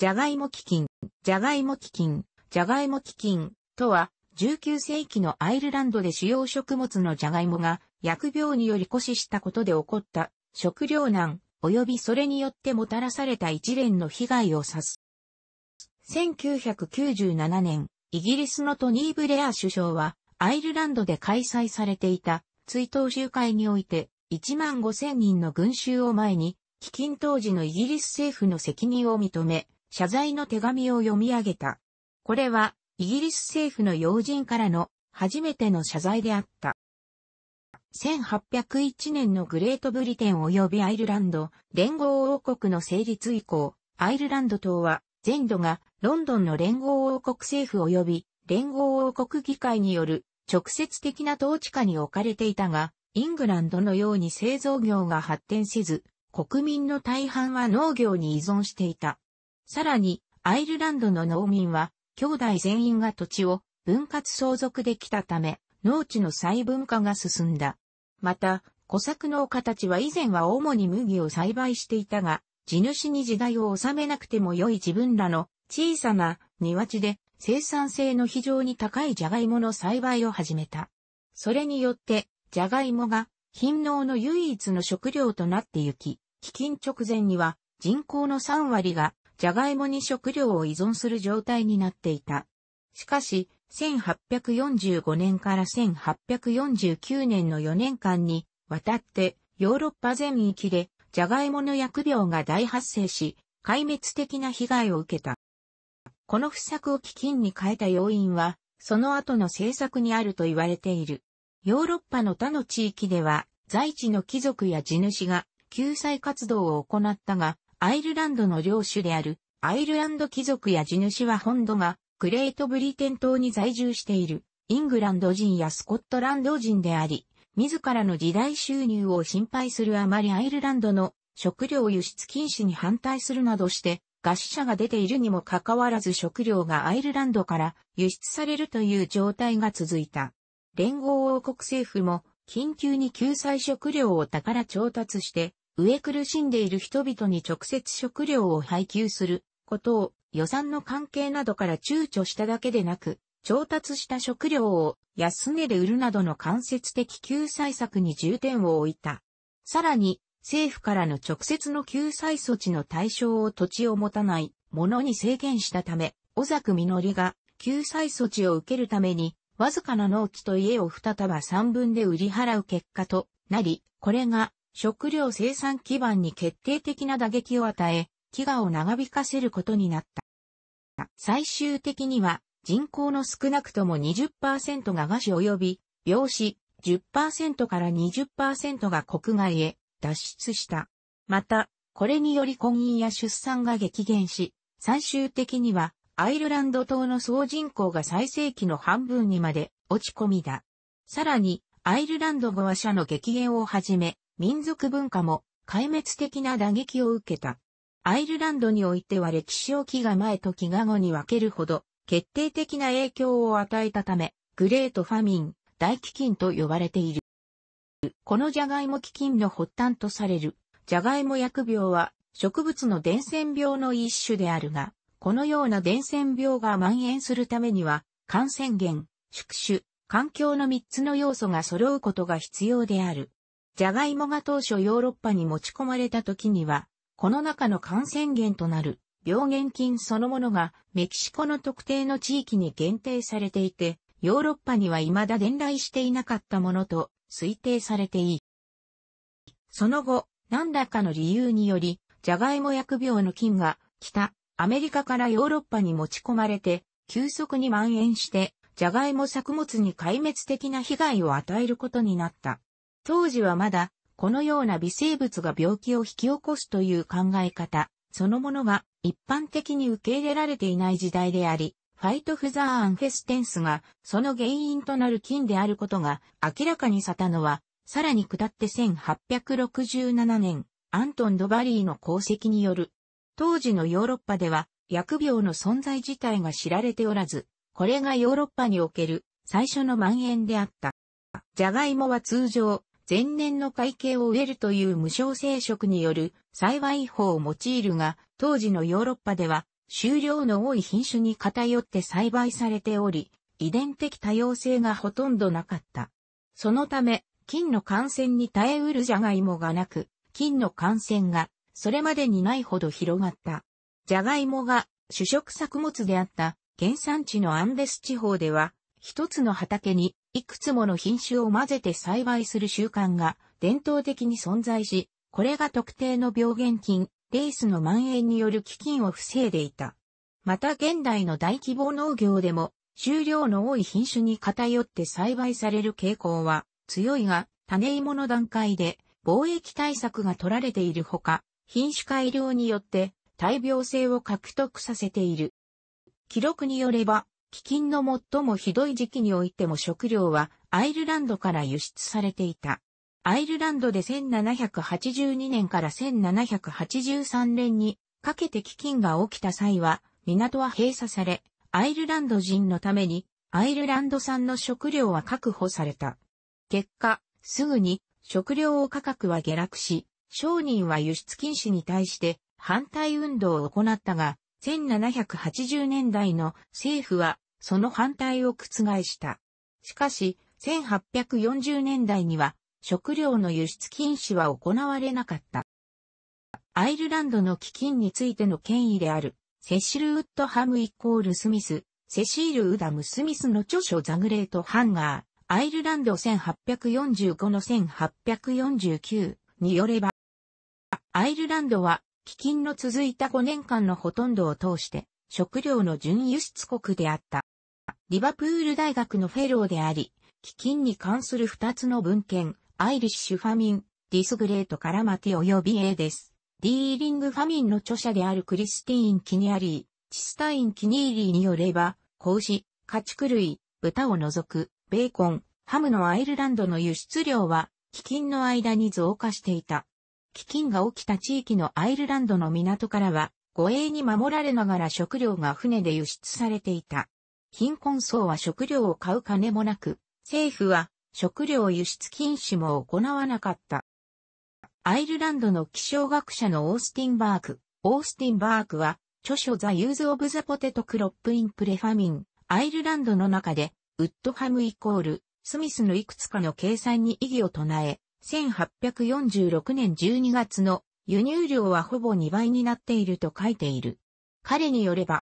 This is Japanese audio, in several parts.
じゃがいも基金、じゃがいも基金、じゃがいも基金とは、19世紀のアイルランドで主要食物のじゃがいもが薬病により枯死したことで起こった食糧難及びそれによってもたらされた一連の被害を指す。1997年、イギリスのトニー・ブレア首相は、アイルランドで開催されていた追悼集会において、1万5千人の群衆を前に、基金当時のイギリス政府の責任を認め、謝罪の手紙を読み上げた。これは、イギリス政府の要人からの初めての謝罪であった。1801年のグレートブリテン及びアイルランド連合王国の成立以降、アイルランド党は全土がロンドンの連合王国政府及び連合王国議会による直接的な統治下に置かれていたが、イングランドのように製造業が発展せず、国民の大半は農業に依存していた。さらに、アイルランドの農民は、兄弟全員が土地を分割相続できたため、農地の細分化が進んだ。また、小作農家たちは以前は主に麦を栽培していたが、地主に時代を収めなくても良い自分らの小さな庭地で生産性の非常に高いジャガイモの栽培を始めた。それによって、ジャガイモが貧農の唯一の食料となってゆき、飢饉直前には人口の3割がジャガイモに食料を依存する状態になっていた。しかし、1845年から1849年の4年間に渡ってヨーロッパ全域でジャガイモの薬病が大発生し、壊滅的な被害を受けた。この不作を基金に変えた要因は、その後の政策にあると言われている。ヨーロッパの他の地域では、在地の貴族や地主が救済活動を行ったが、アイルランドの領主であるアイルランド貴族や地主は本土がグレートブリテン島に在住しているイングランド人やスコットランド人であり、自らの時代収入を心配するあまりアイルランドの食料輸出禁止に反対するなどして、餓死者が出ているにもかかわらず食料がアイルランドから輸出されるという状態が続いた。連合王国政府も緊急に救済食料を宝調達してえ苦しんでいる人々に直接食料を配給することを予算の関係などから躊躇しただけでなく、調達した食料を安値で売るなどの間接的救済策に重点を置いた。さらに、政府からの直接の救済措置の対象を土地を持たない者に制限したため、小作実が救済措置を受けるために、わずかな農地と家を二束三分で売り払う結果となり、これが食料生産基盤に決定的な打撃を与え、飢餓を長引かせることになった。最終的には人口の少なくとも20%が餓死及び病死、10%から20%が国外へ脱出した。また、これにより婚姻や出産が激減し、最終的にはアイルランド島の総人口が最盛期の半分にまで落ち込みだ。さらに、アイルランド語話者の激減をはじめ、民族文化も壊滅的な打撃を受けた。アイルランドにおいては歴史を飢餓前と飢餓後に分けるほど決定的な影響を与えたため、グレートファミン、大飢饉と呼ばれている。このジャガイモ飢饉の発端とされる、ジャガイモ薬病は植物の伝染病の一種であるが、このような伝染病が蔓延するためには、感染源、宿主、環境の3つの要素が揃うことが必要である。ジャガイモが当初ヨーロッパに持ち込まれた時には、この中の感染源となる病原菌そのものがメキシコの特定の地域に限定されていて、ヨーロッパには未だ伝来していなかったものと推定されていい。その後、何らかの理由により、ジャガイモ薬病の菌が北アメリカからヨーロッパに持ち込まれて、急速に蔓延して、ジャガイモ作物に壊滅的な被害を与えることになった。当時はまだ、このような微生物が病気を引き起こすという考え方、そのものが一般的に受け入れられていない時代であり、ファイトフザーアンフェステンスがその原因となる菌であることが明らかにさたのは、さらに下って1867年、アントン・ドバリーの功績による。当時のヨーロッパでは薬病の存在自体が知られておらず、これがヨーロッパにおける最初の蔓延であった。ジャガイモは通常、前年の会計を植えるという無償生殖による幸い法を用いるが、当時のヨーロッパでは、収量の多い品種に偏って栽培されており、遺伝的多様性がほとんどなかった。そのため、菌の感染に耐えうるジャガイモがなく、菌の感染がそれまでにないほど広がった。ジャガイモが主食作物であった原産地のアンデス地方では、一つの畑にいくつもの品種を混ぜて栽培する習慣が伝統的に存在し、これが特定の病原菌、レースの蔓延による飢饉を防いでいた。また現代の大規模農業でも、収量の多い品種に偏って栽培される傾向は強いが、種芋の段階で貿易対策が取られているほか、品種改良によって大病性を獲得させている。記録によれば、飢饉の最もひどい時期においても食料はアイルランドから輸出されていた。アイルランドで1782年から1783年にかけて飢饉が起きた際は港は閉鎖され、アイルランド人のためにアイルランド産の食料は確保された。結果、すぐに食料価格は下落し、商人は輸出禁止に対して反対運動を行ったが、1780年代の政府はその反対を覆した。しかし、1840年代には食料の輸出禁止は行われなかった。アイルランドの基金についての権威である、セシル・ウッドハム・イコール・スミス、セシール・ウダム・スミスの著書ザグレート・ハンガー、アイルランド1845の1849によれば、アイルランドは飢饉の続いた5年間のほとんどを通して、食料の準輸出国であった。リバプール大学のフェローであり、飢饉に関する2つの文献、アイリッシュファミン、ディスグレートカラマティ及び A です。ディーリングファミンの著者であるクリスティーン・キニアリー、チスタイン・キニーリーによれば、子牛、家畜類、豚を除く、ベーコン、ハムのアイルランドの輸出量は、飢饉の間に増加していた。飢饉が起きた地域のアイルランドの港からは、護衛に守られながら食料が船で輸出されていた。貧困層は食料を買う金もなく、政府は食料輸出禁止も行わなかった。アイルランドの気象学者のオースティンバーク、オースティンバークは、著書ザ・ユーズ・オブ・ザ・ポテト・クロップ・イン・プレ・ファミン、アイルランドの中で、ウッドハムイコール、スミスのいくつかの計算に異議を唱え、1846年12月の輸入量はほぼ2倍になっていると書いている。彼によれば、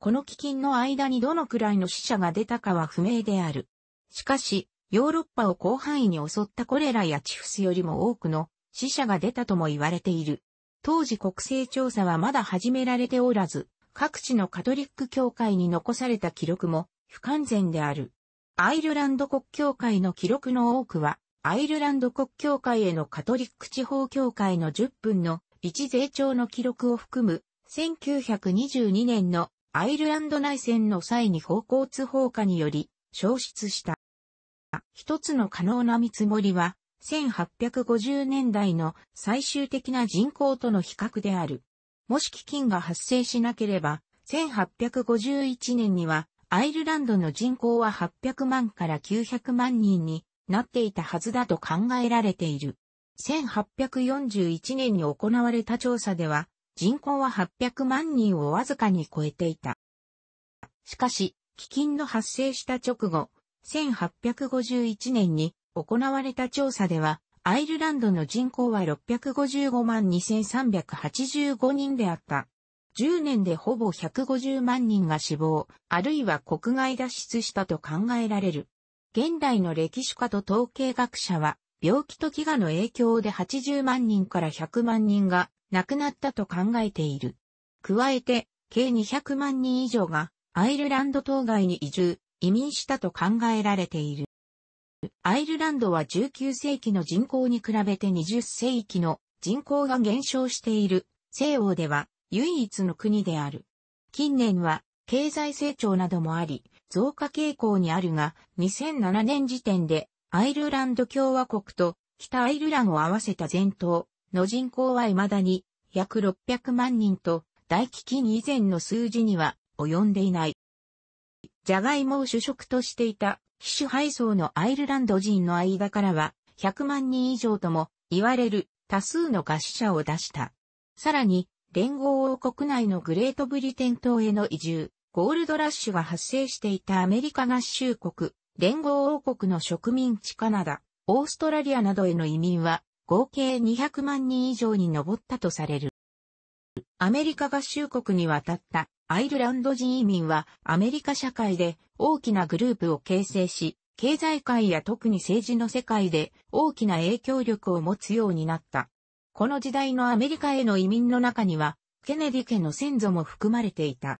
この基金の間にどのくらいの死者が出たかは不明である。しかし、ヨーロッパを広範囲に襲ったコレラやチフスよりも多くの死者が出たとも言われている。当時国勢調査はまだ始められておらず、各地のカトリック教会に残された記録も不完全である。アイルランド国教会の記録の多くはアイルランド国教会へのカトリック地方教会の10分の一税調の記録を含む1922年のアイルランド内戦の際に方向通報下により消失した。一つの可能な見積もりは1850年代の最終的な人口との比較である。もし基金が発生しなければ1851年にはアイルランドの人口は800万から900万人になっていたはずだと考えられている。1841年に行われた調査では、人口は800万人をわずかに超えていた。しかし、飢饉の発生した直後、1851年に行われた調査では、アイルランドの人口は655万2385人であった。10年でほぼ150万人が死亡、あるいは国外脱出したと考えられる。現代の歴史家と統計学者は、病気と飢餓の影響で80万人から100万人が亡くなったと考えている。加えて、計200万人以上がアイルランド島外に移住、移民したと考えられている。アイルランドは19世紀の人口に比べて20世紀の人口が減少している西欧では唯一の国である。近年は経済成長などもあり、増加傾向にあるが、2007年時点でアイルランド共和国と北アイルランを合わせた全島の人口は未だに約600万人と大飢饉以前の数字には及んでいない。ジャガイモを主食としていた非種配送のアイルランド人の間からは100万人以上とも言われる多数の餓死者を出した。さらに連合王国内のグレートブリテン島への移住、ゴールドラッシュが発生していたアメリカ合衆国、連合王国の植民地カナダ、オーストラリアなどへの移民は合計200万人以上に上ったとされる。アメリカ合衆国に渡ったアイルランド人移民はアメリカ社会で大きなグループを形成し、経済界や特に政治の世界で大きな影響力を持つようになった。この時代のアメリカへの移民の中には、ケネディ家の先祖も含まれていた。